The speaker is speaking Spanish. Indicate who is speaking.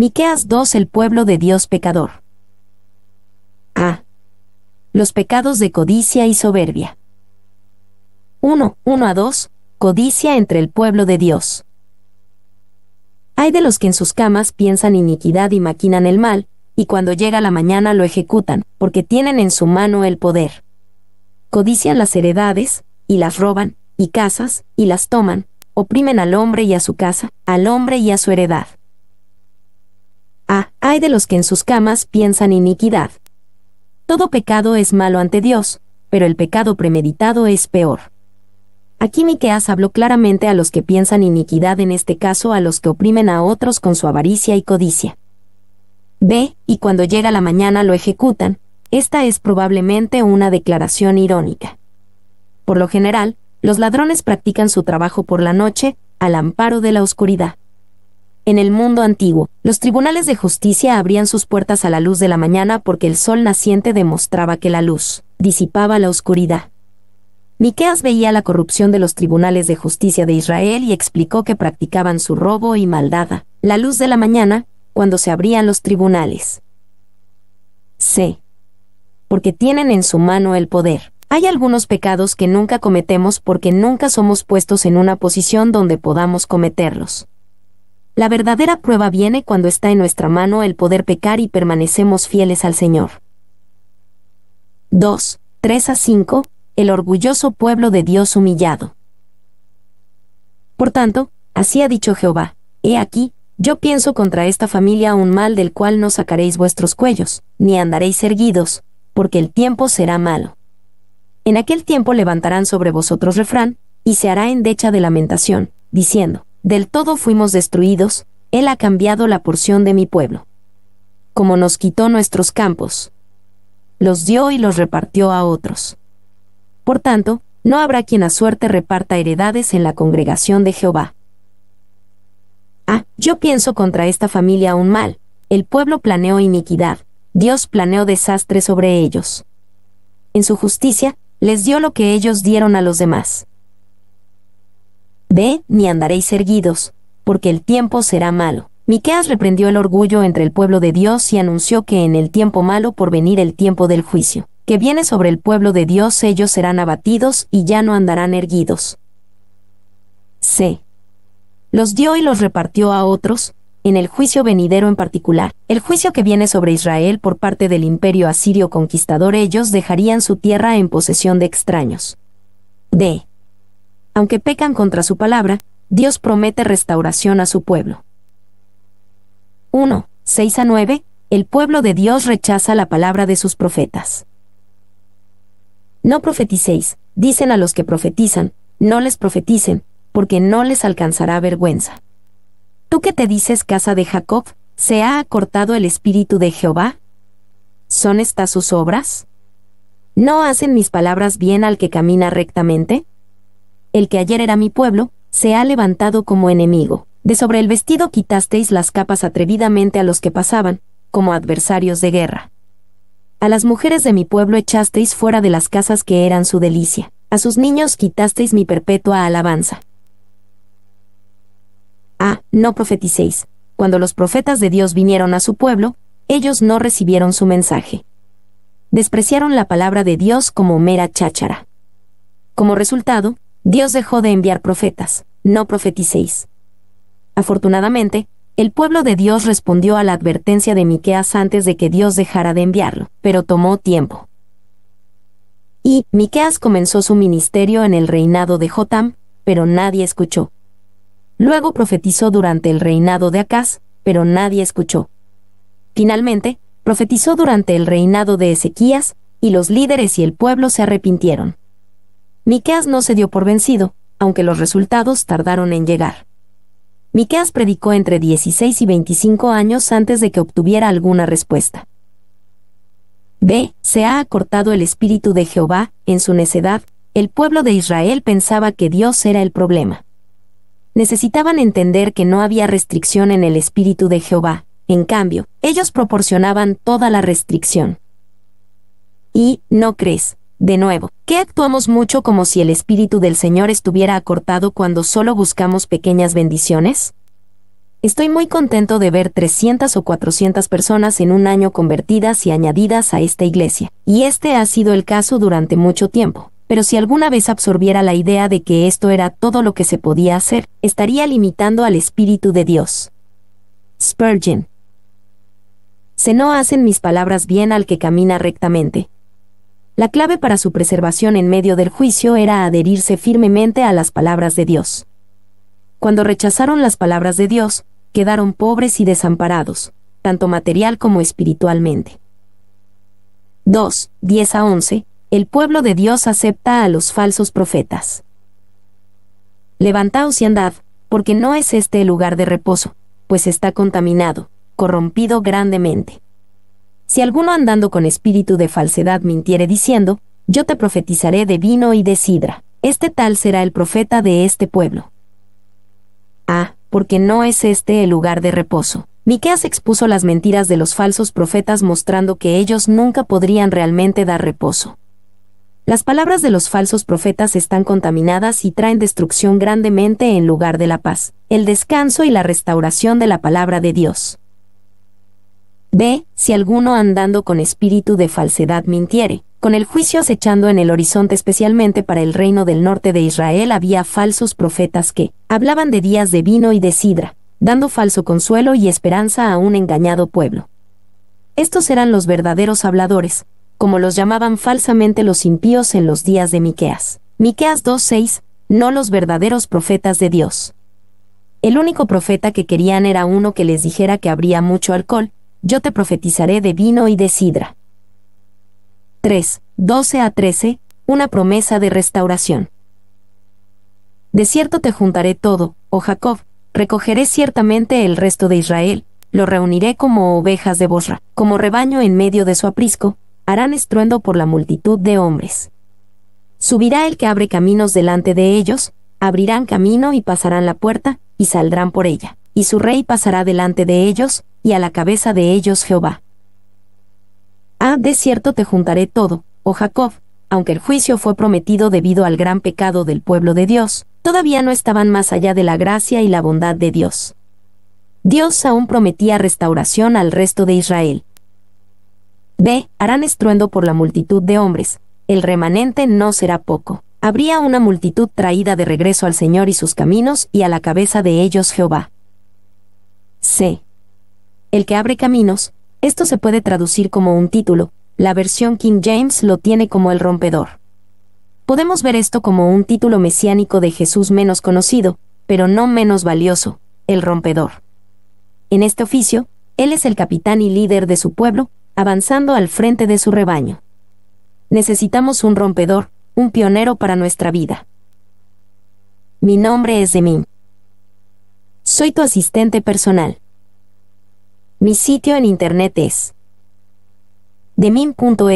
Speaker 1: Miqueas 2 El pueblo de Dios pecador. A. Los pecados de codicia y soberbia. 1. 1 a 2. Codicia entre el pueblo de Dios. Hay de los que en sus camas piensan iniquidad y maquinan el mal, y cuando llega la mañana lo ejecutan, porque tienen en su mano el poder. Codician las heredades, y las roban, y casas, y las toman, oprimen al hombre y a su casa, al hombre y a su heredad hay de los que en sus camas piensan iniquidad. Todo pecado es malo ante Dios, pero el pecado premeditado es peor. Aquí Miqueas habló claramente a los que piensan iniquidad, en este caso a los que oprimen a otros con su avaricia y codicia. Ve, y cuando llega la mañana lo ejecutan, esta es probablemente una declaración irónica. Por lo general, los ladrones practican su trabajo por la noche, al amparo de la oscuridad. En el mundo antiguo, los tribunales de justicia abrían sus puertas a la luz de la mañana porque el sol naciente demostraba que la luz disipaba la oscuridad. Miqueas veía la corrupción de los tribunales de justicia de Israel y explicó que practicaban su robo y maldad. La luz de la mañana, cuando se abrían los tribunales. C. Porque tienen en su mano el poder. Hay algunos pecados que nunca cometemos porque nunca somos puestos en una posición donde podamos cometerlos. La verdadera prueba viene cuando está en nuestra mano el poder pecar y permanecemos fieles al Señor. 2. 3 a 5. El orgulloso pueblo de Dios humillado. Por tanto, así ha dicho Jehová, he aquí, yo pienso contra esta familia un mal del cual no sacaréis vuestros cuellos, ni andaréis erguidos, porque el tiempo será malo. En aquel tiempo levantarán sobre vosotros refrán, y se hará endecha de lamentación, diciendo, del todo fuimos destruidos, Él ha cambiado la porción de mi pueblo. Como nos quitó nuestros campos, los dio y los repartió a otros. Por tanto, no habrá quien a suerte reparta heredades en la congregación de Jehová. Ah, yo pienso contra esta familia un mal, el pueblo planeó iniquidad, Dios planeó desastre sobre ellos. En su justicia, les dio lo que ellos dieron a los demás. D. ni andaréis erguidos, porque el tiempo será malo. Miqueas reprendió el orgullo entre el pueblo de Dios y anunció que en el tiempo malo por venir el tiempo del juicio, que viene sobre el pueblo de Dios ellos serán abatidos y ya no andarán erguidos. C. Los dio y los repartió a otros, en el juicio venidero en particular, el juicio que viene sobre Israel por parte del imperio asirio conquistador ellos dejarían su tierra en posesión de extraños. D aunque pecan contra su palabra, Dios promete restauración a su pueblo. 1. 6 a 9. El pueblo de Dios rechaza la palabra de sus profetas. No profeticéis, dicen a los que profetizan, no les profeticen, porque no les alcanzará vergüenza. Tú que te dices casa de Jacob, ¿se ha acortado el espíritu de Jehová? ¿Son estas sus obras? ¿No hacen mis palabras bien al que camina rectamente? el que ayer era mi pueblo, se ha levantado como enemigo. De sobre el vestido quitasteis las capas atrevidamente a los que pasaban, como adversarios de guerra. A las mujeres de mi pueblo echasteis fuera de las casas que eran su delicia, a sus niños quitasteis mi perpetua alabanza. Ah, no profeticéis. Cuando los profetas de Dios vinieron a su pueblo, ellos no recibieron su mensaje. Despreciaron la palabra de Dios como mera cháchara. Como resultado, Dios dejó de enviar profetas, no profeticéis. Afortunadamente, el pueblo de Dios respondió a la advertencia de Miqueas antes de que Dios dejara de enviarlo, pero tomó tiempo. Y Miqueas comenzó su ministerio en el reinado de Jotam, pero nadie escuchó. Luego profetizó durante el reinado de Acaz, pero nadie escuchó. Finalmente, profetizó durante el reinado de Ezequías, y los líderes y el pueblo se arrepintieron. Miqueas no se dio por vencido, aunque los resultados tardaron en llegar. Miqueas predicó entre 16 y 25 años antes de que obtuviera alguna respuesta. B. Se ha acortado el espíritu de Jehová, en su necedad, el pueblo de Israel pensaba que Dios era el problema. Necesitaban entender que no había restricción en el espíritu de Jehová, en cambio, ellos proporcionaban toda la restricción. Y, ¿no crees? De nuevo, ¿qué actuamos mucho como si el Espíritu del Señor estuviera acortado cuando solo buscamos pequeñas bendiciones? Estoy muy contento de ver 300 o 400 personas en un año convertidas y añadidas a esta iglesia, y este ha sido el caso durante mucho tiempo. Pero si alguna vez absorbiera la idea de que esto era todo lo que se podía hacer, estaría limitando al Espíritu de Dios. Spurgeon. Se no hacen mis palabras bien al que camina rectamente, la clave para su preservación en medio del juicio era adherirse firmemente a las palabras de Dios. Cuando rechazaron las palabras de Dios, quedaron pobres y desamparados, tanto material como espiritualmente. 2. 10 a 11. El pueblo de Dios acepta a los falsos profetas. Levantaos y andad, porque no es este el lugar de reposo, pues está contaminado, corrompido grandemente. Si alguno andando con espíritu de falsedad mintiere diciendo, yo te profetizaré de vino y de sidra, este tal será el profeta de este pueblo. Ah, porque no es este el lugar de reposo. has expuso las mentiras de los falsos profetas mostrando que ellos nunca podrían realmente dar reposo. Las palabras de los falsos profetas están contaminadas y traen destrucción grandemente en lugar de la paz, el descanso y la restauración de la palabra de Dios. B si alguno andando con espíritu de falsedad mintiere. Con el juicio acechando en el horizonte especialmente para el reino del norte de Israel había falsos profetas que hablaban de días de vino y de sidra, dando falso consuelo y esperanza a un engañado pueblo. Estos eran los verdaderos habladores, como los llamaban falsamente los impíos en los días de Miqueas. Miqueas 2:6, no los verdaderos profetas de Dios. El único profeta que querían era uno que les dijera que habría mucho alcohol, yo te profetizaré de vino y de sidra. 3. 12 a 13, una promesa de restauración. De cierto te juntaré todo, oh Jacob, recogeré ciertamente el resto de Israel, lo reuniré como ovejas de Bosra, como rebaño en medio de su aprisco, harán estruendo por la multitud de hombres. Subirá el que abre caminos delante de ellos, abrirán camino y pasarán la puerta, y saldrán por ella, y su rey pasará delante de ellos, y a la cabeza de ellos Jehová. a ah, de cierto te juntaré todo, oh Jacob, aunque el juicio fue prometido debido al gran pecado del pueblo de Dios, todavía no estaban más allá de la gracia y la bondad de Dios. Dios aún prometía restauración al resto de Israel. B. Harán estruendo por la multitud de hombres, el remanente no será poco. Habría una multitud traída de regreso al Señor y sus caminos y a la cabeza de ellos Jehová. C. El que abre caminos, esto se puede traducir como un título, la versión King James lo tiene como el rompedor. Podemos ver esto como un título mesiánico de Jesús menos conocido, pero no menos valioso, el rompedor. En este oficio, él es el capitán y líder de su pueblo, avanzando al frente de su rebaño. Necesitamos un rompedor, un pionero para nuestra vida. Mi nombre es Demín. Soy tu asistente personal. Mi sitio en internet es demin.es.tl.